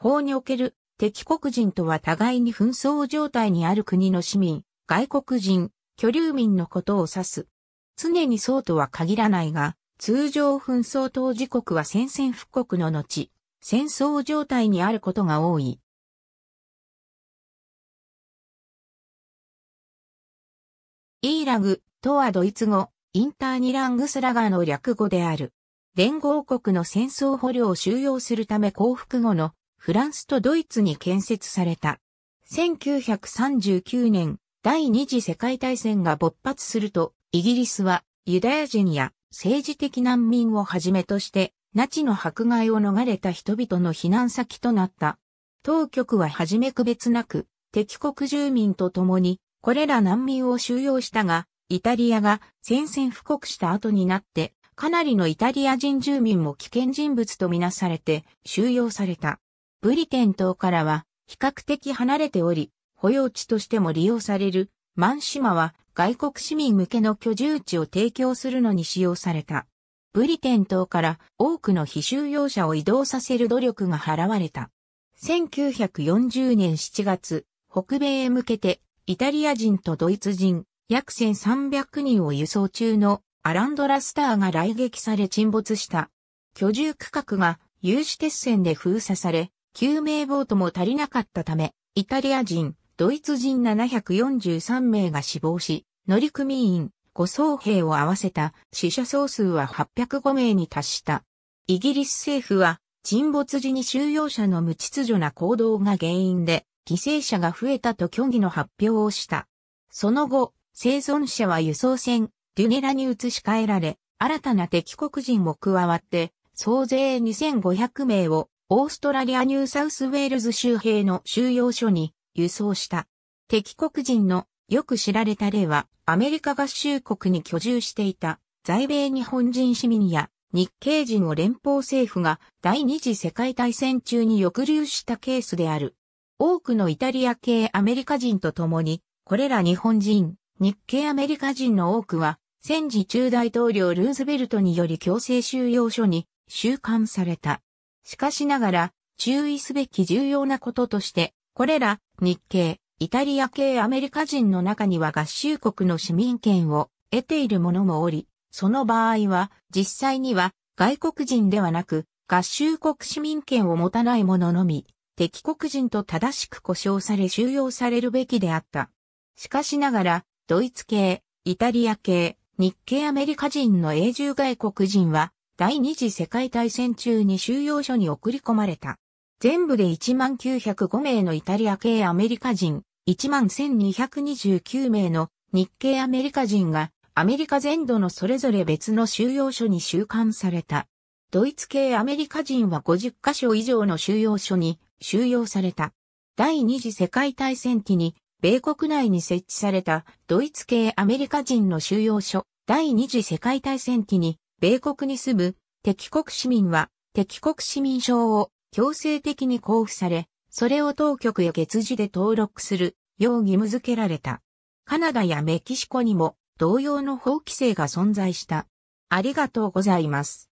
法における敵国人とは互いに紛争状態にある国の市民、外国人、居留民のことを指す。常にそうとは限らないが、通常紛争当事国は戦線復刻の後、戦争状態にあることが多い。イーラグとはドイツ語、インターニラングスラガーの略語である。連合国の戦争捕虜を収容するため降伏後のフランスとドイツに建設された。1939年、第二次世界大戦が勃発すると、イギリスはユダヤ人や政治的難民をはじめとして、ナチの迫害を逃れた人々の避難先となった。当局ははじめ区別なく、敵国住民と共に、これら難民を収容したが、イタリアが宣戦布告した後になって、かなりのイタリア人住民も危険人物とみなされて収容された。ブリテン島からは比較的離れており、保養地としても利用されるマン島は外国市民向けの居住地を提供するのに使用された。ブリテン島から多くの非収容者を移動させる努力が払われた。1940年7月、北米へ向けてイタリア人とドイツ人約1300人を輸送中のアランドラスターが来撃され沈没した。居住区画が有刺鉄線で封鎖され、救命ボートも足りなかったため、イタリア人、ドイツ人743名が死亡し、乗組員、護送兵を合わせた死者総数は805名に達した。イギリス政府は、沈没時に収容者の無秩序な行動が原因で、犠牲者が増えたと虚偽の発表をした。その後、生存者は輸送船、デュネラに移し替えられ、新たな敵国人も加わって、総勢2500名をオーストラリアニューサウスウェールズ州兵の収容所に輸送した。敵国人のよく知られた例は、アメリカ合衆国に居住していた在米日本人市民や日系人を連邦政府が第二次世界大戦中に抑留したケースである。多くのイタリア系アメリカ人と共に、これら日本人、日系アメリカ人の多くは、戦時中大統領ルーズベルトにより強制収容所に収監された。しかしながら、注意すべき重要なこととして、これら、日系、イタリア系アメリカ人の中には合衆国の市民権を得ている者もおり、その場合は、実際には外国人ではなく、合衆国市民権を持たない者のみ、敵国人と正しく呼称され収容されるべきであった。しかしながら、ドイツ系、イタリア系、日系アメリカ人の永住外国人は、第二次世界大戦中に収容所に送り込まれた。全部で1905名のイタリア系アメリカ人、11229名の日系アメリカ人がアメリカ全土のそれぞれ別の収容所に収監された。ドイツ系アメリカ人は50カ所以上の収容所に収容された。第二次世界大戦期に米国内に設置されたドイツ系アメリカ人の収容所、第二次世界大戦期に米国に住む敵国市民は敵国市民証を強制的に交付され、それを当局へ月次で登録するよう義務付けられた。カナダやメキシコにも同様の法規制が存在した。ありがとうございます。